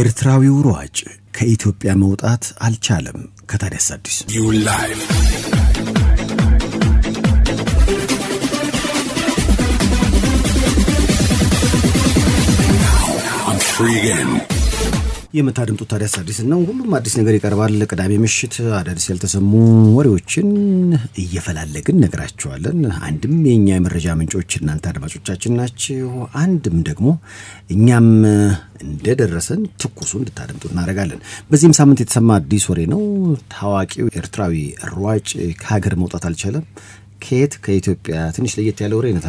ኤርትራዊው ሯጭ ከኢትዮጵያ መውጣት አልቻለም። ከታዲያስ አዲስ የምታደምጡት ታዲያስ አዲስ ነው። ሁሉም አዲስ ነገር ይቀርባል። ቅዳሜ ምሽት አዳዲስ ያልተሰሙ ወሬዎችን እየፈላለግን ነግራችኋለን። አንድም የእኛ የመረጃ ምንጮች እናንተ አድማጮቻችን ናችሁ፣ አንድም ደግሞ እኛም እንደደረሰን ትኩሱ እንድታደምጡ እናደርጋለን። በዚህም ሳምንት የተሰማ አዲስ ወሬ ነው። ታዋቂው ኤርትራዊ ሯጭ ከሀገር መውጣት አልቻለም። ከየት ከኢትዮጵያ ትንሽ ለየት ያለ ወሬ ነው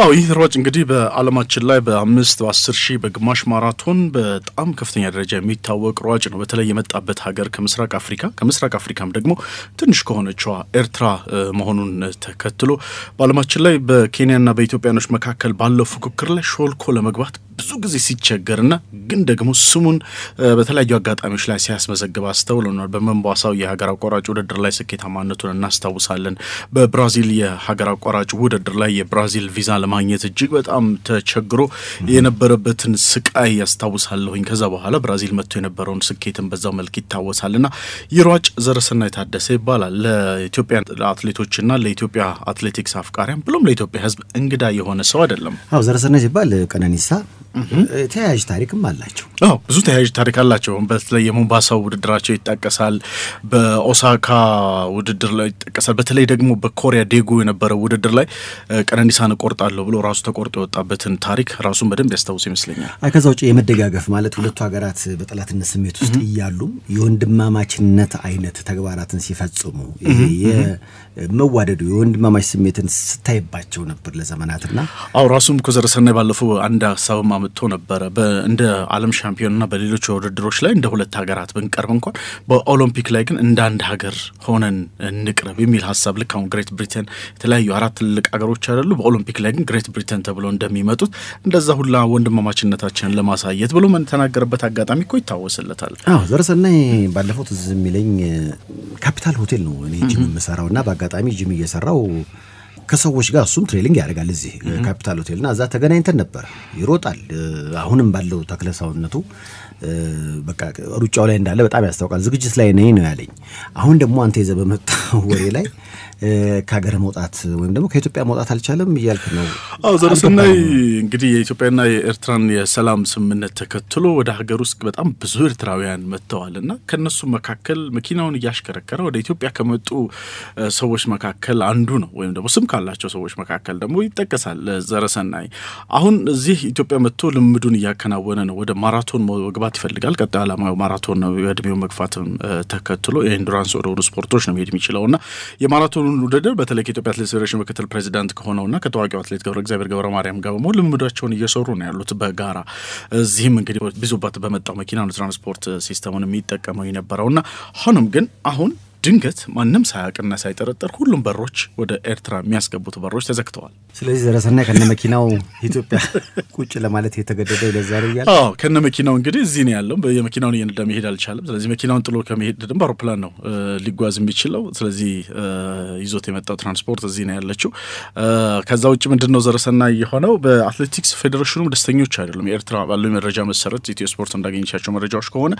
አዎ ይህ ሯጭ እንግዲህ በዓለማችን ላይ በአምስት በአስር ሺህ በግማሽ ማራቶን በጣም ከፍተኛ ደረጃ የሚታወቅ ሯጭ ነው። በተለይ የመጣበት ሀገር ከምስራቅ አፍሪካ ከምስራቅ አፍሪካም ደግሞ ትንሽ ከሆነችዋ ኤርትራ መሆኑን ተከትሎ በዓለማችን ላይ በኬንያና በኢትዮጵያኖች መካከል ባለው ፉክክር ላይ ሾልኮ ለመግባት ብዙ ጊዜ ሲቸገርና ግን ደግሞ ስሙን በተለያዩ አጋጣሚዎች ላይ ሲያስመዘግብ አስተውለናል። በመንቧሳው የሀገር አቋራጭ ውድድር ላይ ስኬታማነቱን እናስታውሳለን። በብራዚል የሀገር አቋራጭ ውድድር ላይ የብራዚል ቪዛ ለማግኘት እጅግ በጣም ተቸግሮ የነበረበትን ስቃይ ያስታውሳለሁኝ። ከዛ በኋላ ብራዚል መጥቶ የነበረውን ስኬትን በዛው መልክ ይታወሳልና ይሯጭ ዘርሰናይ ታደሰ ይባላል። ለኢትዮጵያ አትሌቶችና ለኢትዮጵያ አትሌቲክስ አፍቃሪያን ብሎም ለኢትዮጵያ ሕዝብ እንግዳ የሆነ ሰው አይደለም። አዎ ሲባል ቀነኒሳ ተያያዥ ታሪክም አላቸው። አዎ ብዙ ተያያዥ ታሪክ አላቸው። በተለይ የሞምባሳው ውድድራቸው ይጠቀሳል። በኦሳካ ውድድር ላይ ይጠቀሳል። በተለይ ደግሞ በኮሪያ ዴጎ የነበረው ውድድር ላይ ቀነኒሳን እቆርጣለሁ ብሎ ራሱ ተቆርጦ የወጣበትን ታሪክ ራሱን በደንብ ያስታውስ ይመስለኛል። ከዛ ውጭ የመደጋገፍ ማለት ሁለቱ ሀገራት በጠላትነት ስሜት ውስጥ እያሉ የወንድማማችነት አይነት ተግባራትን ሲፈጽሙ መዋደዱ የወንድማማች ስሜትን ስታይባቸው ነበር ለዘመናትና አዎ ራሱም ኮዘረሰናይ ባለፈው አንድ ሀሳብም መጥቶ ነበረ። እንደ ዓለም ሻምፒዮንና በሌሎች ውድድሮች ላይ እንደ ሁለት ሀገራት ብንቀርብ እንኳን በኦሎምፒክ ላይ ግን እንደ አንድ ሀገር ሆነን እንቅረብ የሚል ሀሳብ ልክ አሁን ግሬት ብሪቴን የተለያዩ አራት ትልልቅ ሀገሮች አይደሉ፣ በኦሎምፒክ ላይ ግን ግሬት ብሪቴን ተብሎ እንደሚመጡት እንደዛ ሁላ ወንድማማችነታችንን ለማሳየት ብሎ ምን አጋጣሚ እኮ ይታወስለታል። አዎ ዘረሰናይ ባለፈው ትዝ የሚለኝ ካፒታል ሆቴል ነው እኔ ጅም የምሰራው እና በአጋጣሚ ጅም እየሰራው ከሰዎች ጋር እሱም ትሬሊንግ ያደርጋል እዚህ ካፒታል ሆቴልና እዛ ተገናኝተን ነበር። ይሮጣል። አሁንም ባለው ተክለ ሰውነቱ በቃ ሩጫው ላይ እንዳለ በጣም ያስታውቃል። ዝግጅት ላይ ነኝ ነው ያለኝ። አሁን ደግሞ አንተ ይዘህ በመጣው ወሬ ላይ ከሀገር መውጣት ወይም ደግሞ ከኢትዮጵያ መውጣት አልቻለም እያልክ ነው። አዎ ዘር ስናይ እንግዲህ የኢትዮጵያና የኤርትራን የሰላም ስምምነት ተከትሎ ወደ ሀገር ውስጥ በጣም ብዙ ኤርትራውያን መጥተዋል እና ከእነሱ መካከል መኪናውን እያሽከረከረ ወደ ኢትዮጵያ ከመጡ ሰዎች መካከል አንዱ ነው ወይም ደግሞ ስም ካላቸው ሰዎች መካከል ደግሞ ይጠቀሳል ዘረሰናይ። አሁን እዚህ ኢትዮጵያ መጥቶ ልምዱን እያከናወነ ነው። ወደ ማራቶን መግባት ይፈልጋል። ቀጣይ ዓላማው ማራቶን ነው። የእድሜው መግፋትም ተከትሎ የኢንዱራንስ ወደሆኑ ስፖርቶች ነው መሄድ የሚችለው እና የማራቶኑን ውድድር በተለይ ከኢትዮጵያ አትሌት ፌዴሬሽን ምክትል ፕሬዚዳንት ከሆነውና ከታዋቂው አትሌት ገብረ እግዚአብሔር ገብረ ማርያም ጋር በመሆን ልምዳቸውን እየሰሩ ነው ያሉት በጋራ እዚህም እንግዲህ ብዙባት በመጣው መኪና ነው ትራንስፖርት ሲስተሙን የሚጠቀመው የነበረው እና ሆኖም ግን አሁን ድንገት ማንም ሳያቅና ሳይጠረጠር ሁሉም በሮች ወደ ኤርትራ የሚያስገቡት በሮች ተዘግተዋል። ስለዚህ ዘረሰና ከነ መኪናው ኢትዮጵያ ቁጭ ለማለት የተገደደ ለዛ ነው ከነ መኪናው እንግዲህ እዚህ ነው ያለው። የመኪናውን እየነዳ መሄድ አልቻለም። ስለዚህ መኪናውን ጥሎ ከመሄድ ድም በአውሮፕላን ነው ሊጓዝ የሚችለው። ስለዚህ ይዞት የመጣው ትራንስፖርት እዚህ ነው ያለችው። ከዛ ውጭ ምንድን ነው የሆነው? በአትሌቲክስ ፌዴሬሽኑም ደስተኞች አይደሉም። የኤርትራ ባለው መረጃ መሰረት ኢትዮ ስፖርት እንዳገኘቻቸው መረጃዎች ከሆነ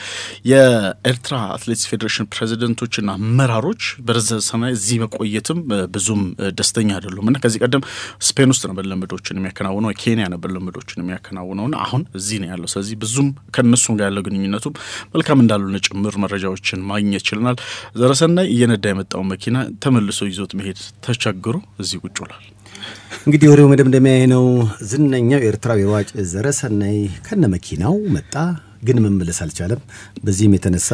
የኤርትራ አትሌቲክስ ፌዴሬሽን ፕሬዚደንቶችና አመራሮች በረዘሰና እዚህ መቆየትም ብዙም ደስተኛ አይደሉም እና ከዚህ ቀደም ስፔን ውስጥ ነበር ልምዶችን የሚያከናውነው ኬንያ ነበር ልምዶችን የሚያከናውነውና አሁን እዚህ ነው ያለው። ስለዚህ ብዙም ከእነሱም ጋር ያለው ግንኙነቱም መልካም እንዳልሆነ ጭምር መረጃዎችን ማግኘት ችልናል ዘረሰናይ እየነዳ የመጣውን መኪና ተመልሶ ይዞት መሄድ ተቸግሮ እዚህ ቁጭላል እንግዲህ ወሬው መደምደሚያ ነው። ዝነኛው ኤርትራዊ ሯጭ ዘረሰናይ ከነ መኪናው መጣ፣ ግን መመለስ አልቻለም። በዚህም የተነሳ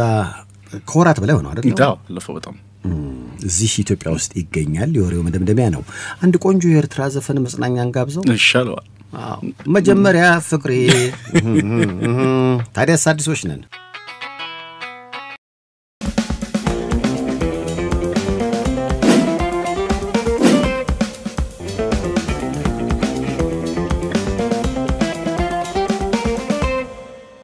ከወራት በላይ ሆነው አይደል? ለፈው በጣም እዚህ ኢትዮጵያ ውስጥ ይገኛል። የወሬው መደምደሚያ ነው። አንድ ቆንጆ የኤርትራ ዘፈን መጽናኛን ጋብዘው ይሻለዋል። መጀመሪያ ፍቅሬ ታዲያስ አዲሶች ነን።